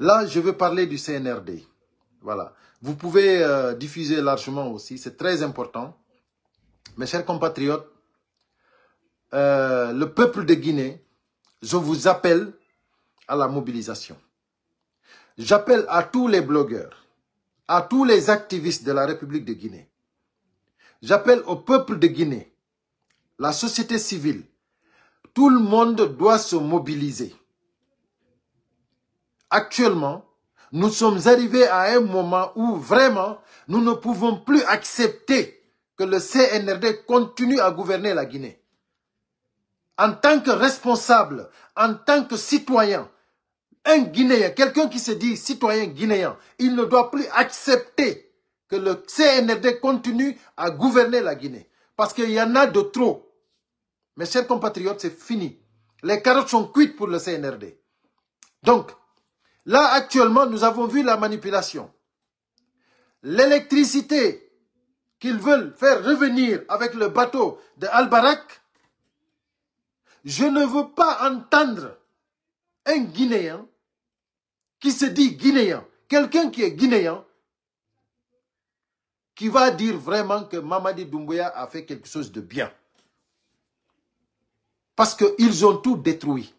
Là, je veux parler du CNRD. Voilà. Vous pouvez euh, diffuser largement aussi, c'est très important. Mes chers compatriotes, euh, le peuple de Guinée, je vous appelle à la mobilisation. J'appelle à tous les blogueurs, à tous les activistes de la République de Guinée. J'appelle au peuple de Guinée, la société civile. Tout le monde doit se mobiliser actuellement, nous sommes arrivés à un moment où vraiment, nous ne pouvons plus accepter que le CNRD continue à gouverner la Guinée. En tant que responsable, en tant que citoyen, un Guinéen, quelqu'un qui se dit citoyen guinéen, il ne doit plus accepter que le CNRD continue à gouverner la Guinée. Parce qu'il y en a de trop. Mes chers compatriotes, c'est fini. Les carottes sont cuites pour le CNRD. Donc, Là, actuellement, nous avons vu la manipulation. L'électricité qu'ils veulent faire revenir avec le bateau de Al-Barak, je ne veux pas entendre un Guinéen qui se dit Guinéen, quelqu'un qui est Guinéen, qui va dire vraiment que Mamadi Doumbouya a fait quelque chose de bien. Parce qu'ils ont tout détruit.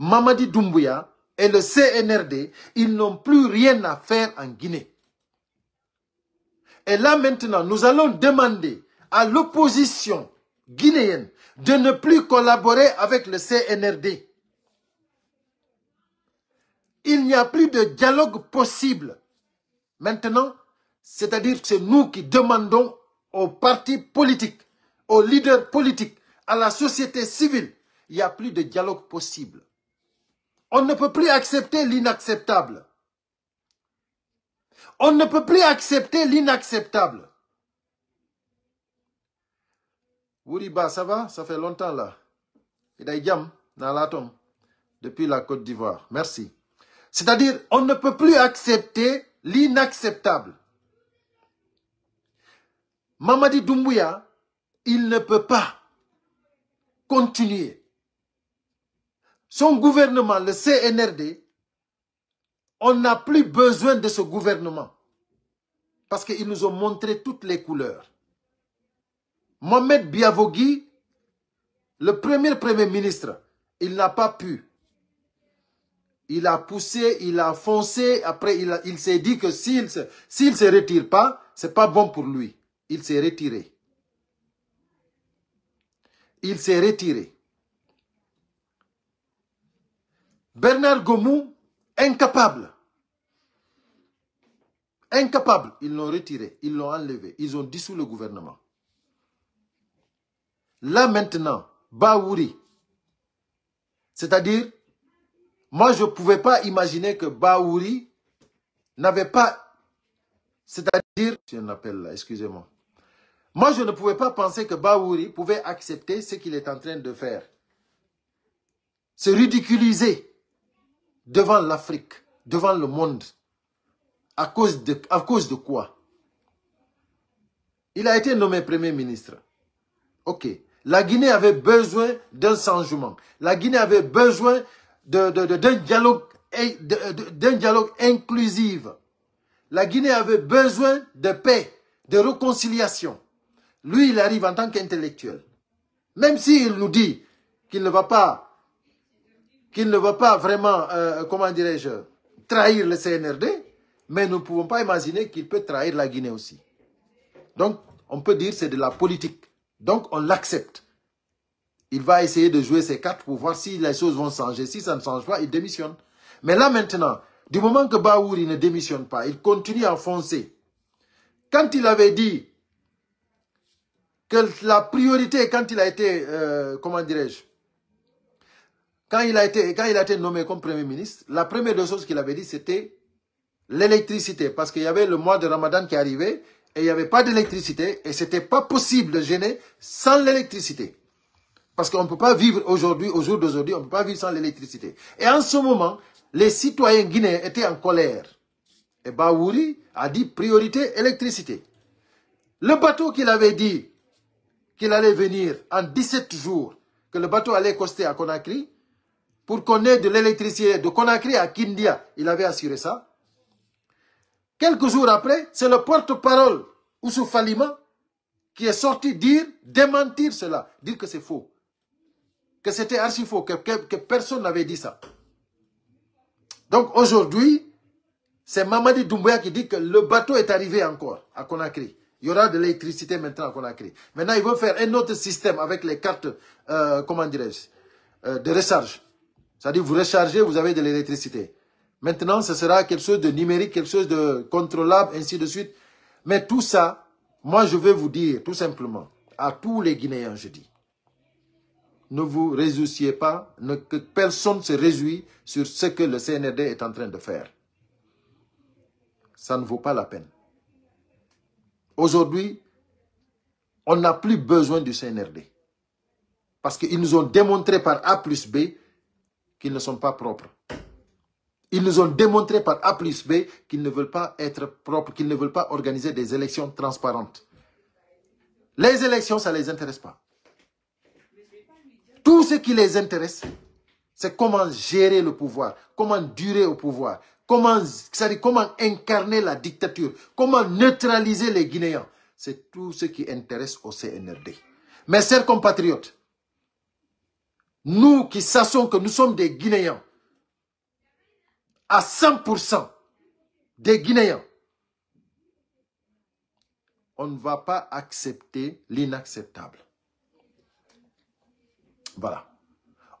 Mamadi Doumbouya et le CNRD, ils n'ont plus rien à faire en Guinée. Et là maintenant, nous allons demander à l'opposition guinéenne de ne plus collaborer avec le CNRD. Il n'y a plus de dialogue possible. Maintenant, c'est-à-dire que c'est nous qui demandons aux partis politiques, aux leaders politiques, à la société civile, il n'y a plus de dialogue possible. On ne peut plus accepter l'inacceptable. On ne peut plus accepter l'inacceptable. Wouriba, ça va Ça fait longtemps là. dans Nalatom, depuis la Côte d'Ivoire. Merci. C'est-à-dire, on ne peut plus accepter l'inacceptable. Mamadi Doumbouya, il ne peut pas continuer son gouvernement, le CNRD, on n'a plus besoin de ce gouvernement. Parce qu'ils nous ont montré toutes les couleurs. Mohamed Biavogui, le premier premier ministre, il n'a pas pu. Il a poussé, il a foncé. Après, il, il s'est dit que s'il ne se, se retire pas, ce n'est pas bon pour lui. Il s'est retiré. Il s'est retiré. Bernard Gomou, incapable. Incapable. Ils l'ont retiré, ils l'ont enlevé, ils ont dissous le gouvernement. Là maintenant, Baouri, c'est-à-dire, moi je ne pouvais pas imaginer que Baouri n'avait pas, c'est-à-dire, c'est un appel là, excusez-moi. Moi je ne pouvais pas penser que Baouri pouvait accepter ce qu'il est en train de faire. Se ridiculiser devant l'Afrique, devant le monde. À cause, de, à cause de quoi Il a été nommé Premier ministre. Ok. La Guinée avait besoin d'un changement. La Guinée avait besoin d'un de, dialogue, dialogue inclusif. La Guinée avait besoin de paix, de réconciliation. Lui, il arrive en tant qu'intellectuel. Même s'il nous dit qu'il ne va pas il ne veut pas vraiment, euh, comment dirais-je, trahir le CNRD, mais nous ne pouvons pas imaginer qu'il peut trahir la Guinée aussi. Donc, on peut dire que c'est de la politique. Donc, on l'accepte. Il va essayer de jouer ses cartes pour voir si les choses vont changer. Si ça ne change pas, il démissionne. Mais là maintenant, du moment que Baouri ne démissionne pas, il continue à enfoncer. Quand il avait dit que la priorité, quand il a été, euh, comment dirais-je, quand il a été, quand il a été nommé comme Premier ministre, la première des choses qu'il avait dit, c'était l'électricité. Parce qu'il y avait le mois de Ramadan qui arrivait et il n'y avait pas d'électricité et ce n'était pas possible de gêner sans l'électricité. Parce qu'on ne peut pas vivre aujourd'hui, au jour d'aujourd'hui, on ne peut pas vivre sans l'électricité. Et en ce moment, les citoyens guinéens étaient en colère. Et Baouri a dit priorité électricité. Le bateau qu'il avait dit qu'il allait venir en 17 jours, que le bateau allait coster à Conakry, pour qu'on ait de l'électricité de Conakry à Kindia. Il avait assuré ça. Quelques jours après, c'est le porte-parole Ousou Falima qui est sorti dire, démentir cela, dire que c'est faux. Que c'était archi faux, que, personne n'avait dit ça. Donc aujourd'hui, c'est Mamadi Doumbouya qui dit que le bateau est arrivé encore à Conakry. Il y aura de l'électricité maintenant à Conakry. Maintenant, ils veulent faire un autre système avec les cartes, euh, comment dirais-je, euh, de recharge. C'est-à-dire, vous rechargez, vous avez de l'électricité. Maintenant, ce sera quelque chose de numérique, quelque chose de contrôlable, ainsi de suite. Mais tout ça, moi, je vais vous dire, tout simplement, à tous les Guinéens, je dis, ne vous résouciez pas, ne, que personne se réjouit sur ce que le CNRD est en train de faire. Ça ne vaut pas la peine. Aujourd'hui, on n'a plus besoin du CNRD. Parce qu'ils nous ont démontré par A plus B qu'ils ne sont pas propres. Ils nous ont démontré par A plus B qu'ils ne veulent pas être propres, qu'ils ne veulent pas organiser des élections transparentes. Les élections, ça ne les intéresse pas. Tout ce qui les intéresse, c'est comment gérer le pouvoir, comment durer au pouvoir, comment, comment incarner la dictature, comment neutraliser les Guinéens. C'est tout ce qui intéresse au CNRD. Mes chers compatriotes, nous qui sachons que nous sommes des Guinéens, à 100% des Guinéens, on ne va pas accepter l'inacceptable. Voilà.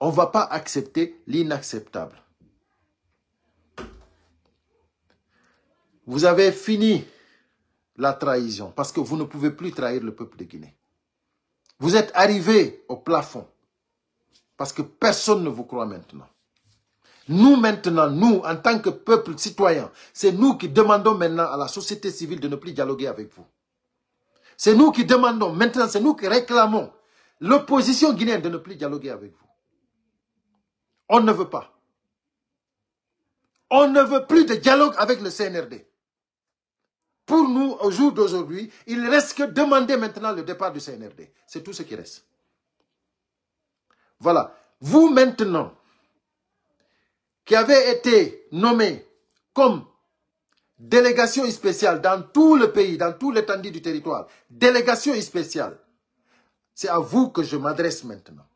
On ne va pas accepter l'inacceptable. Vous avez fini la trahison parce que vous ne pouvez plus trahir le peuple de Guinée. Vous êtes arrivé au plafond. Parce que personne ne vous croit maintenant. Nous maintenant, nous, en tant que peuple citoyen, c'est nous qui demandons maintenant à la société civile de ne plus dialoguer avec vous. C'est nous qui demandons maintenant, c'est nous qui réclamons l'opposition guinéenne de ne plus dialoguer avec vous. On ne veut pas. On ne veut plus de dialogue avec le CNRD. Pour nous, au jour d'aujourd'hui, il reste que demander maintenant le départ du CNRD. C'est tout ce qui reste. Voilà. Vous maintenant, qui avez été nommé comme délégation spéciale dans tout le pays, dans tout l'étendue du territoire, délégation spéciale, c'est à vous que je m'adresse maintenant.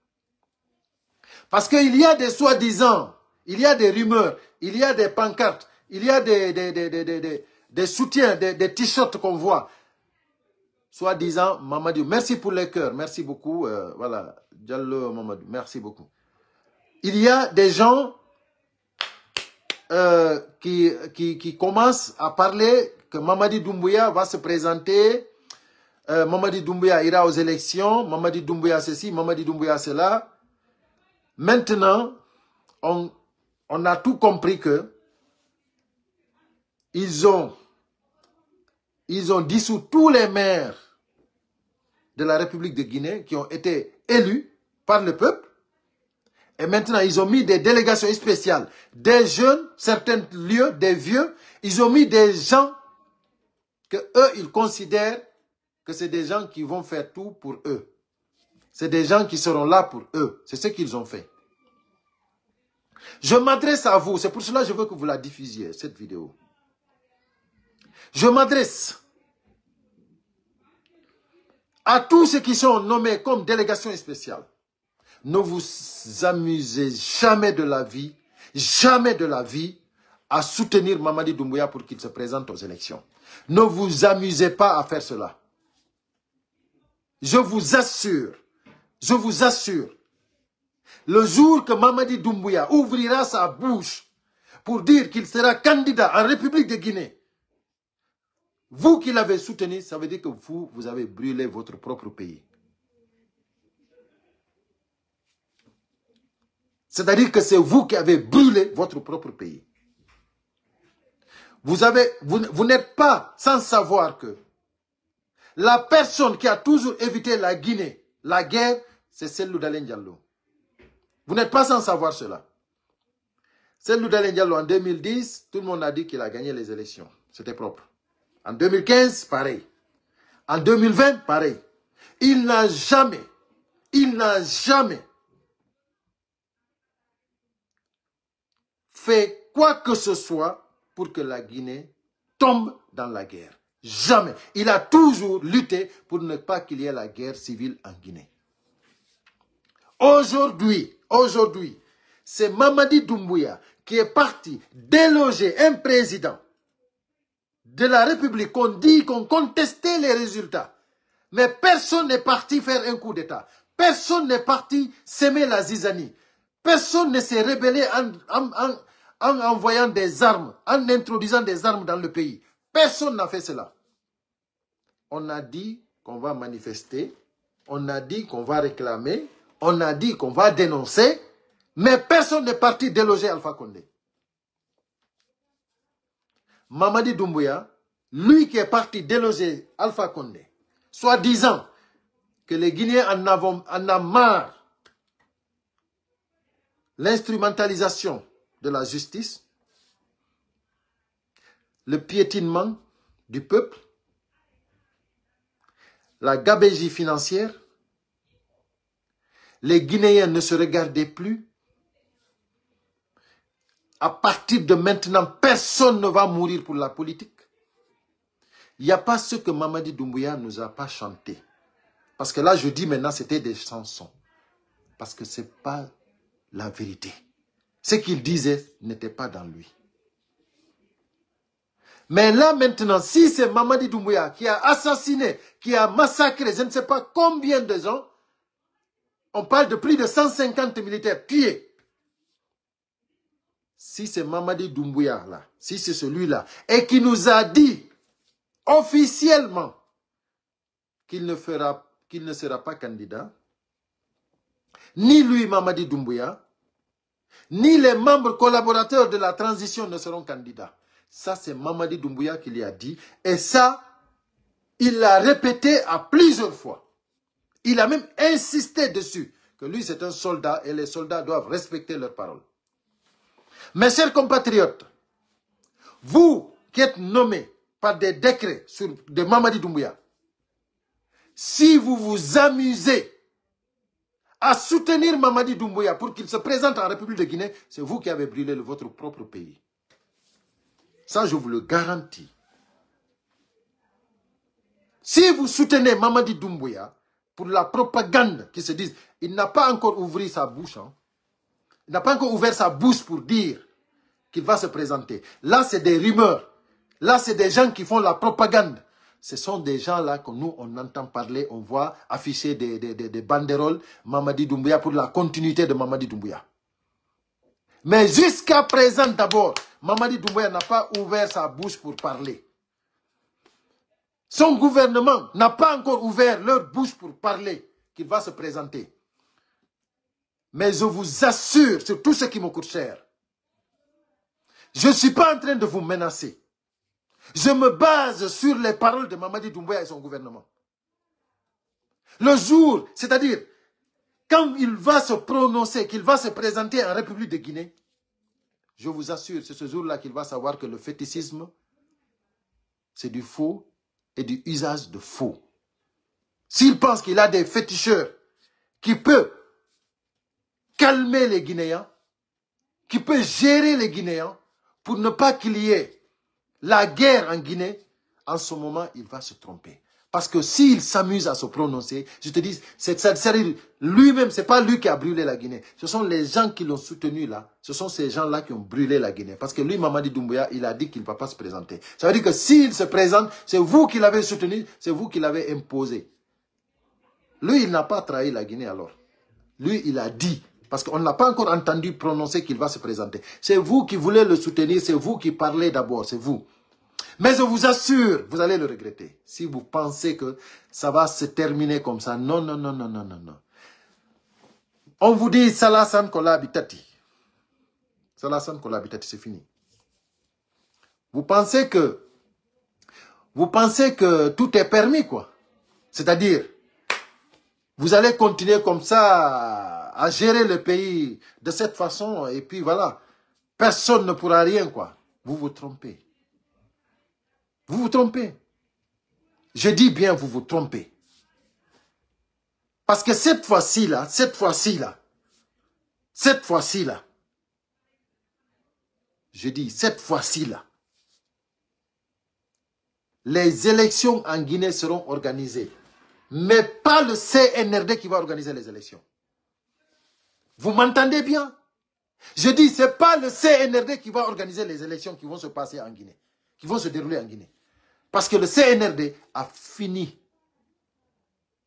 Parce qu'il y a des soi-disant, il y a des rumeurs, il y a des pancartes, il y a des, des, soutiens, des, t-shirts qu'on voit. Soi-disant, Mamadou, merci pour le cœur, merci beaucoup. Euh, voilà, Mamadou, merci beaucoup. Il y a des gens euh, qui, qui, commencent à parler que Mamadi Doumbouya va se présenter, euh, Mamadi Doumbouya ira aux élections, Mamadi Doumbouya ceci, Mamadi Doumbouya cela. Maintenant, on, a tout compris que ils ont, ils ont dissous tous les maires de la République de Guinée qui ont été élus par le peuple. Et maintenant, ils ont mis des délégations spéciales, des jeunes, certains lieux, des vieux. Ils ont mis des gens que eux, ils considèrent que c'est des gens qui vont faire tout pour eux. C'est des gens qui seront là pour eux. C'est ce qu'ils ont fait. Je m'adresse à vous. C'est pour cela que je veux que vous la diffusiez, cette vidéo. Je m'adresse à tous ceux qui sont nommés comme délégations spéciales ne vous amusez jamais de la vie, jamais de la vie, à soutenir Mamadi Doumbouya pour qu'il se présente aux élections. Ne vous amusez pas à faire cela. Je vous assure, je vous assure, le jour que Mamadi Doumbouya ouvrira sa bouche pour dire qu'il sera candidat en République de Guinée, vous qui l'avez soutenu, ça veut dire que vous, vous avez brûlé votre propre pays. C'est-à-dire que c'est vous qui avez brûlé votre propre pays. Vous n'êtes pas sans savoir que la personne qui a toujours évité la Guinée, la guerre, c'est celle d'Alain Diallo. Vous n'êtes pas sans savoir cela. Celle d'Alain Diallo en 2010, tout le monde a dit qu'il a gagné les élections. C'était propre. En 2015, pareil. En 2020, pareil. Il n'a jamais, il n'a jamais fait quoi que ce soit pour que la Guinée tombe dans la guerre. Jamais. Il a toujours lutté pour ne pas qu'il y ait la guerre civile en Guinée. Aujourd'hui, aujourd'hui, c'est Mamadi Doumbouya qui est parti déloger un président de la République qu'on dit qu'on contestait les résultats. Mais personne n'est parti faire un coup d'État. Personne n'est parti s'aimer la zizanie. Personne ne s'est rébellé en, en envoyant des armes, en introduisant des armes dans le pays. Personne n'a fait cela. On a dit qu'on va manifester, on a dit qu'on va réclamer, on a dit qu'on va dénoncer, mais personne n'est parti déloger Alpha Condé. Mamadi Doumbouya, lui qui est parti déloger Alpha Condé, soit disant que les Guinéens en, ont marre l'instrumentalisation de la justice, le piétinement du peuple, la gabégie financière, les Guinéens ne se regardaient plus. À partir de maintenant, personne ne va mourir pour la politique. Il n'y a pas ce que Mamadi Doumbouya nous a pas chanté. Parce que là, je dis maintenant, c'était des chansons. Parce que ce n'est pas la vérité. Ce qu'il disait n'était pas dans lui. Mais là maintenant, si c'est Mamadi Doumbouya qui a assassiné, qui a massacré, je ne sais pas combien de gens, on parle de plus de 150 militaires tués. Si c'est Mamadi Doumbouya là, si c'est celui-là, et qui nous a dit officiellement qu'il ne, qu'il ne sera pas candidat, ni lui Mamadi Doumbouya, ni les membres collaborateurs de la transition ne seront candidats. Ça, c'est Mamadi Doumbouya qui l'a dit. Et ça, il l'a répété à plusieurs fois. Il a même insisté dessus que lui, c'est un soldat et les soldats doivent respecter leurs paroles. Mes chers compatriotes, vous qui êtes nommés par des décrets de Mamadi Doumbouya, si vous vous amusez à soutenir Mamadi Doumbouya pour qu'il se présente en République de Guinée, c'est vous qui avez brûlé votre propre pays. Ça, je vous le garantis. Si vous soutenez Mamadi Doumbouya pour la propagande qui se disent, il n'a pas encore ouvert sa bouche, hein? il n'a pas encore ouvert sa bouche pour dire qu'il va se présenter. Là, c'est des rumeurs. Là, c'est des gens qui font la propagande ce sont des gens-là que nous, on entend parler, on voit afficher des, des, des, banderoles Mamadi Doumbouya pour la continuité de Mamadi Doumbouya. Mais jusqu'à présent, d'abord, Mamadi Doumbouya n'a pas ouvert sa bouche pour parler. Son gouvernement n'a pas encore ouvert leur bouche pour parler qu'il va se présenter. Mais je vous assure sur tout ce qui me coûte cher. Je ne suis pas en train de vous menacer. Je me base sur les paroles de Mamadi Doumbouya et son gouvernement. Le jour, c'est-à-dire, quand il va se prononcer, qu'il va se présenter en République de Guinée, je vous assure, c'est ce jour-là qu'il va savoir que le fétichisme, c'est du faux et du usage de faux. S'il pense qu'il a des féticheurs qui peuvent calmer les Guinéens, qui peut gérer les Guinéens pour ne pas qu'il y ait la guerre en Guinée, en ce moment, il va se tromper. Parce que s'il s'amuse à se prononcer, je te dis, c'est lui-même, c'est pas lui qui a brûlé la Guinée. Ce sont les gens qui l'ont soutenu là. Ce sont ces gens-là qui ont brûlé la Guinée. Parce que lui, Mamadi Doumbouya, il a dit qu'il ne va pas se présenter. Ça veut dire que s'il se présente, c'est vous qui l'avez soutenu, c'est vous qui l'avez imposé. Lui, il n'a pas trahi la Guinée alors. Lui, il a dit parce qu'on n'a pas encore entendu prononcer qu'il va se présenter. C'est vous qui voulez le soutenir, c'est vous qui parlez d'abord, c'est vous. Mais je vous assure, vous allez le regretter. Si vous pensez que ça va se terminer comme ça, non, non, non, non, non, non, non. On vous dit Salasan Kolabitati. Salasan Kolabitati, c'est fini. Vous pensez que vous pensez que tout est permis, quoi. C'est-à-dire, vous allez continuer comme ça à gérer le pays de cette façon, et puis voilà, personne ne pourra rien, quoi. Vous vous trompez. Vous vous trompez. Je dis bien, vous vous trompez. Parce que cette fois-ci là, cette fois-ci là, cette fois-ci là, je dis cette fois-ci là, les élections en Guinée seront organisées, mais pas le CNRD qui va organiser les élections. Vous m'entendez bien Je dis, ce n'est pas le CNRD qui va organiser les élections qui vont se passer en Guinée, qui vont se dérouler en Guinée. Parce que le CNRD a fini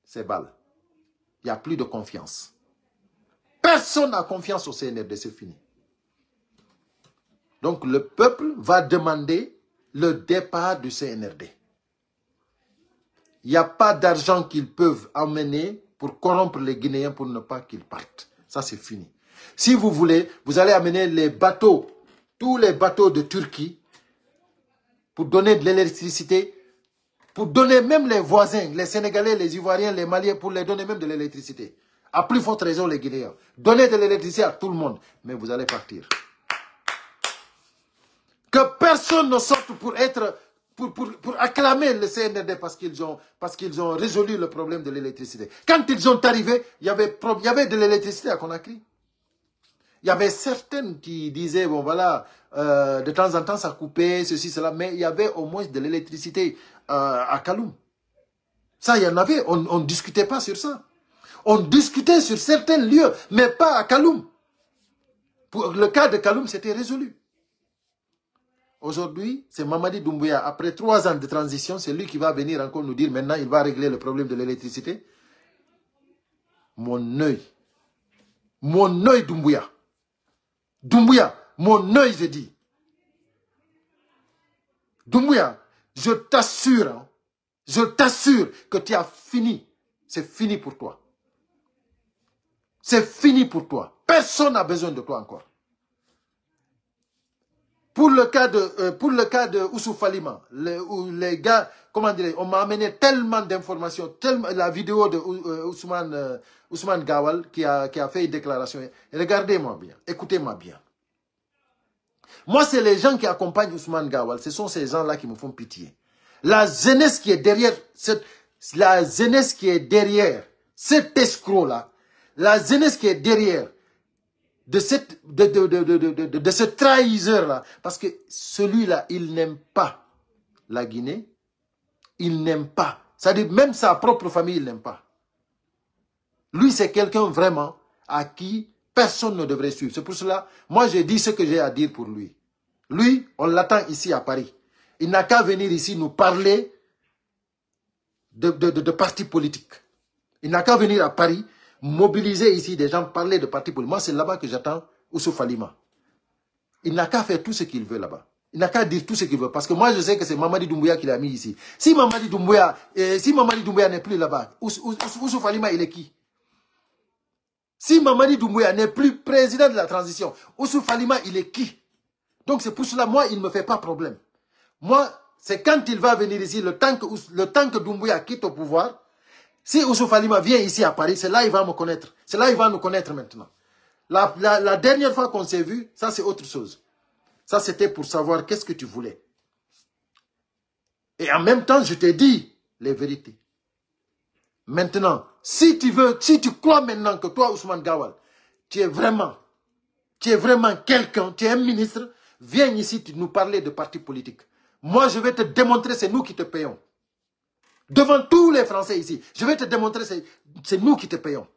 ses balles. Il n'y a plus de confiance. Personne n'a confiance au CNRD, c'est fini. Donc le peuple va demander le départ du CNRD. Il n'y a pas d'argent qu'ils peuvent amener pour corrompre les Guinéens pour ne pas qu'ils partent. Ça, c'est fini. Si vous voulez, vous allez amener les bateaux, tous les bateaux de Turquie pour donner de l'électricité, pour donner même les voisins, les Sénégalais, les Ivoiriens, les Maliens, pour les donner même de l'électricité. A plus forte raison, les Guinéens. Donnez de l'électricité à tout le monde, mais vous allez partir. Que personne ne sorte pour être pour, acclamer le CNRD parce qu'ils ont, ont résolu le problème de l'électricité. Quand ils sont arrivés, il y avait de l'électricité à Conakry. Il y avait certaines qui disaient, bon voilà, euh, de temps en temps ça coupait, ceci, cela, mais il y avait au moins de l'électricité euh, à Kaloum. Ça, il y en avait, on ne discutait pas sur ça. On discutait sur certains lieux, mais pas à Kaloum. Pour le cas de Kaloum, c'était résolu. Aujourd'hui, c'est Mamadi Doumbouya. Après trois ans de transition, c'est lui qui va venir encore nous dire maintenant, il va régler le problème de l'électricité. Mon œil. Mon œil Doumbouya. Doumbouya, mon œil, j'ai dit. Doumbouya, je t'assure, hein. je t'assure que tu as fini. C'est fini pour toi. C'est fini pour toi. Personne n'a besoin de toi encore. Pour le cas de, euh, pour le cas de Falima, les gars, comment dire, on m'a amené tellement d'informations, tellement la vidéo de euh, Ousmane, euh, Ousmane Gawal qui a, qui a fait une déclaration. Regardez-moi bien, écoutez-moi bien. Moi, c'est les gens qui accompagnent Ousmane Gawal, ce sont ces gens-là qui me font pitié. La jeunesse qui est derrière, cette, la jeunesse qui est derrière cet escroc-là, la jeunesse qui est derrière de, cette, de, de, de, de ce trahisseur-là, parce que celui-là, il n'aime pas la Guinée, il n'aime pas. C'est-à-dire même sa propre famille, il n'aime pas. Lui, c'est quelqu'un vraiment à qui personne ne devrait suivre. C'est pour cela, moi, j'ai dit ce que j'ai à dire pour lui. Lui, on l'attend ici à Paris. Il n'a qu'à venir ici nous parler de, de, de, partis politiques. Il n'a qu'à venir à Paris, mobiliser ici des gens, parler de partis politiques. Moi, c'est là-bas que j'attends Oussouf Alima. Il n'a qu'à faire tout ce qu'il veut là-bas. Il n'a qu'à dire tout ce qu'il veut. Parce que moi, je sais que c'est Mamadi Doumbouya qui l'a mis ici. Si Mamadi Doumbouya, eh, si n'est plus là-bas, Ousou Falima, il est qui Si Mamadi Doumbouya n'est plus président de la transition, Ousou Falima, il est qui Donc c'est pour cela, moi, il ne me fait pas problème. Moi, c'est quand il va venir ici, le temps que, le temps que Doumbouya quitte au pouvoir, si Ousou Falima vient ici à Paris, c'est là qu'il va me connaître. C'est là qu'il va nous connaître maintenant. La, la dernière fois qu'on s'est vu, ça c'est autre chose. Ça, c'était pour savoir qu'est-ce que tu voulais. Et en même temps, je t'ai dit les vérités. Maintenant, si tu veux, si tu crois maintenant que toi, Ousmane Gawal, tu es vraiment, tu es vraiment quelqu'un, tu es un ministre, viens ici tu nous parler de parti politique. Moi, je vais te démontrer, c'est nous qui te payons. Devant tous les Français ici, je vais te démontrer, c'est nous qui te payons.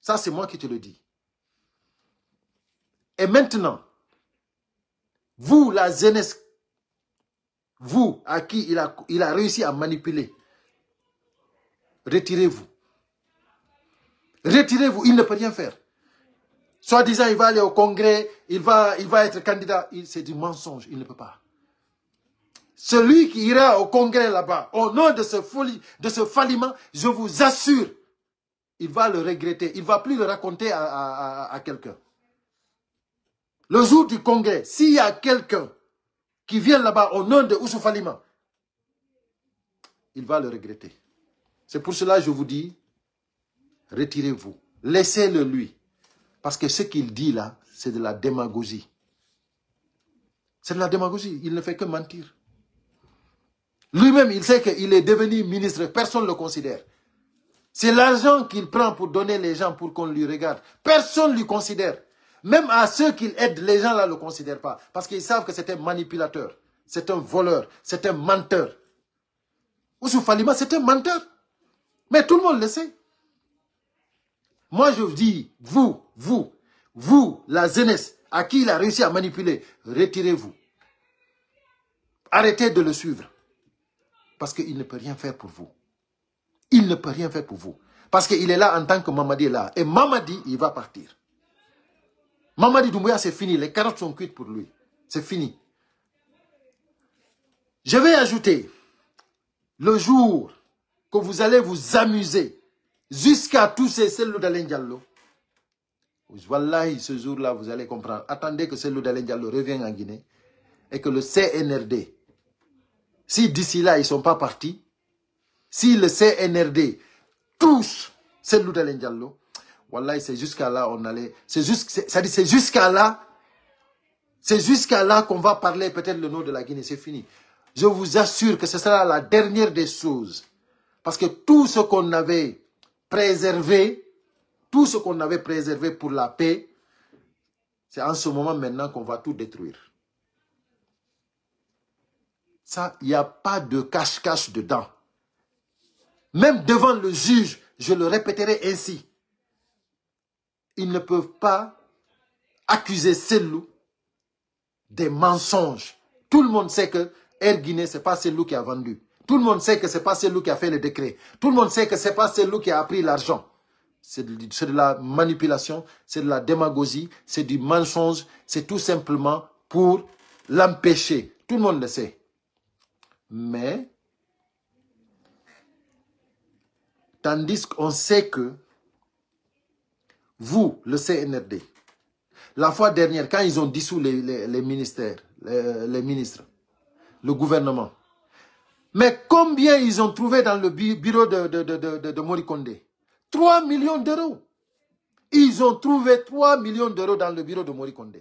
Ça, c'est moi qui te le dis. Et maintenant, vous, la jeunesse, vous à qui il a, il a réussi à manipuler, retirez-vous. Retirez-vous, il ne peut rien faire. Soit disant, il va aller au congrès, il va, il va être candidat. C'est du mensonge, il ne peut pas. Celui qui ira au congrès là-bas, au nom de ce, folie, de ce je vous assure, il va le regretter. Il ne va plus le raconter à quelqu'un. Le jour du congrès, s'il y a quelqu'un qui vient là-bas au nom de Ousuf il va le regretter. C'est pour cela que je vous dis, retirez-vous. Laissez-le lui. Parce que ce qu'il dit là, c'est de la démagogie. C'est de la démagogie. Il ne fait que mentir. Lui-même, il sait qu'il est devenu ministre. Personne ne le considère. C'est l'argent qu'il prend pour donner les gens pour qu'on lui regarde. Personne ne le considère. Même à ceux qu'il aide, les gens là ne le considèrent pas. Parce qu'ils savent que c'est un manipulateur, c'est un voleur, c'est un menteur. Ousou Falima, c'est un menteur. Mais tout le monde le sait. Moi, je vous dis, vous, vous, vous, la jeunesse, à qui il a réussi à manipuler, retirez-vous. Arrêtez de le suivre. Parce qu'il ne peut rien faire pour vous. Il ne peut rien faire pour vous. Parce qu'il est là en tant que Mamadi est là. Et Mamadi, il va partir. Mamadi Doumbouya, c'est fini. Les carottes sont cuites pour lui. C'est fini. Je vais ajouter, le jour que vous allez vous amuser jusqu'à tousser ces d'Alain Diallo, ce jour-là, vous allez comprendre. Attendez que celle d'Alain Diallo revienne en Guinée et que le CNRD, si d'ici là, ils ne sont pas partis, si le CNRD touche celle d'Alain Diallo, c'est jusqu'à là on allait. C'est c'est jusqu'à là. C'est jusqu'à là qu'on va parler peut-être le nom de la Guinée. C'est fini. Je vous assure que ce sera la dernière des choses. Parce que tout ce qu'on avait préservé, tout ce qu'on avait préservé pour la paix, c'est en ce moment maintenant qu'on va tout détruire. Ça, il n'y a pas de cache-cache dedans. Même devant le juge, je le répéterai ainsi ils ne peuvent pas accuser Selou des mensonges. Tout le monde sait que Air Guinée, ce n'est pas Selou qui a vendu. Tout le monde sait que ce n'est pas Selou qui a fait le décret. Tout le monde sait que ce n'est pas Selou qui a pris l'argent. C'est de, la manipulation, c'est de la démagogie, c'est du mensonge, c'est tout simplement pour l'empêcher. Tout le monde le sait. Mais, tandis qu'on sait que vous, le CNRD, la fois dernière, quand ils ont dissous les, ministères, les, ministres, le gouvernement, mais combien ils ont trouvé dans le bureau de, de, de Morikonde 3 millions d'euros. Ils ont trouvé 3 millions d'euros dans le bureau de Morikonde.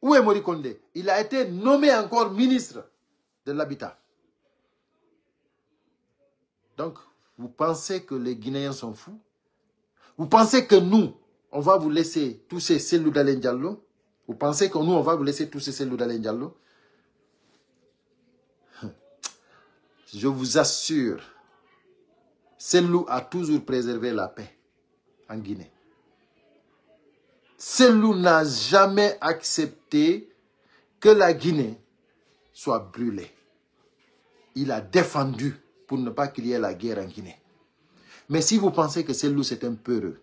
Où est Morikonde Il a été nommé encore ministre de l'Habitat. Donc, vous pensez que les Guinéens sont fous vous pensez que nous, on va vous laisser tousser Selou Dalen Diallo Vous pensez que nous, on va vous laisser tousser Selou Dalen Diallo Je vous assure, Selou a toujours préservé la paix en Guinée. Selou n'a jamais accepté que la Guinée soit brûlée. Il a défendu pour ne pas qu'il y ait la guerre en Guinée. Mais si vous pensez que ce loup, c'est un peureux,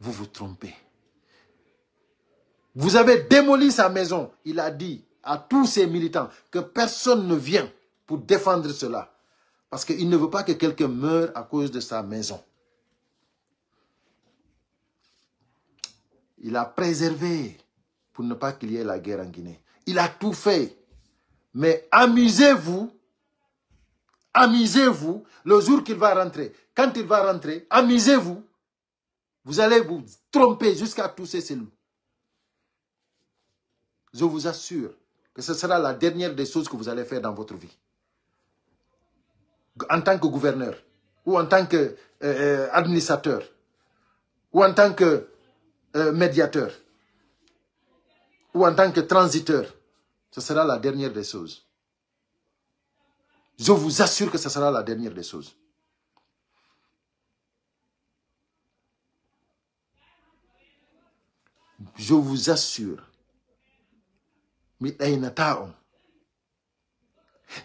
vous vous trompez. Vous avez démoli sa maison. Il a dit à tous ses militants que personne ne vient pour défendre cela. Parce qu'il ne veut pas que quelqu'un meure à cause de sa maison. Il a préservé pour ne pas qu'il y ait la guerre en Guinée. Il a tout fait. Mais amusez-vous amusez-vous le jour qu'il va rentrer. Quand il va rentrer, amusez-vous. Vous allez vous tromper jusqu'à tous ces loups. Je vous assure que ce sera la dernière des choses que vous allez faire dans votre vie. En tant que gouverneur, ou en tant qu'administrateur, euh, administrateur, ou en tant que euh, médiateur, ou en tant que transiteur, ce sera la dernière des choses. Je vous assure que ce sera la dernière des choses. Je vous assure.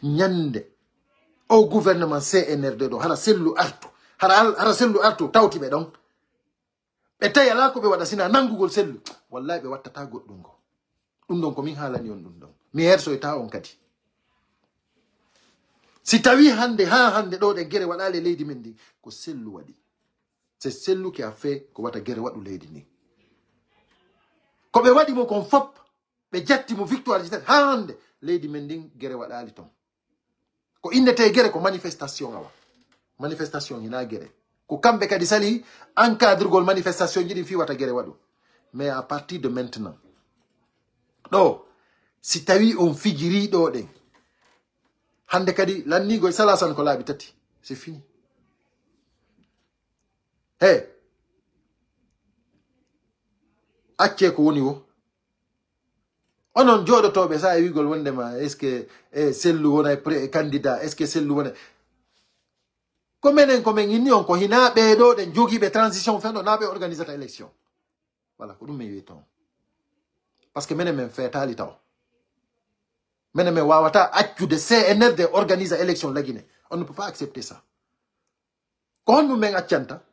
ñande o gouvernement cnrd ɗo hara sellu artu hara hara sellu artu tawti ɓe ɗon ɓe tawi ala ko ɓe waɗa sina nangugol sellu wallahi ɓe wattata goɗɗum ngo on ɗum ɗon mi hersoyta on kadi si tawi hande ha hande ɗo ɗe gere waɗali leydi men ndi ko sellu waɗi se selluki a fe ko wata gere waɗu leydi ni ko ɓe waɗi mo kon fop ɓe jatti mo victoire ji tati ha hande leydi men ndin gere waɗali ton ko innete gere ko manifestation awa manifestation hina gere ko kamɓe kadi sali encadrugol manifestation ji fi wata gere waɗu mais à partir de maintenant ɗo si tawi on fijiri ɗo ɗen hande kadi goy salasan ko laabi tati c'est fini he acce ko woni wo onon jooɗotoɓe sa wigol wondema est ce que e sellu wona e, pré candidat e, est ce que sellu wona ko menen ko men inni on ko hina ɓeɗo ɗen jogiɓe transition fenɗo na ɓe organisata élection voilà ko ɗum parce que menen min taw Wawata min wawata accude l'élection de la Guinée. on ne peut pas accepter ça Quand nous honɗum à Tchanta,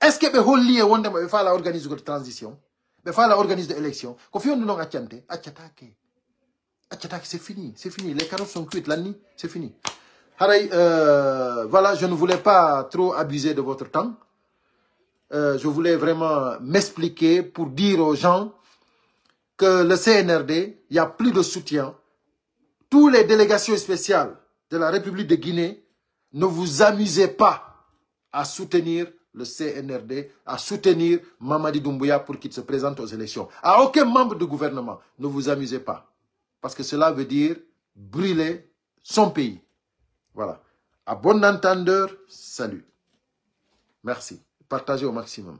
est ce que ɓe holli e wondema ɓe faire organise de transition ɓe faala organise de élection ko fiyonde noon accante À accatake c'est fini c'est fini les carottes sont cuites l'année, c'est fini haray euh, voilà je ne voulais pas trop abuser de votre temps euh, je voulais vraiment m'expliquer pour dire aux gens le CNRD, il n'y a plus de soutien. Toutes les délégations spéciales de la République de Guinée, ne vous amusez pas à soutenir le CNRD, à soutenir Mamadi Doumbouya pour qu'il se présente aux élections. À aucun membre du gouvernement, ne vous amusez pas. Parce que cela veut dire brûler son pays. Voilà. À bon entendeur, salut. Merci. Partagez au maximum.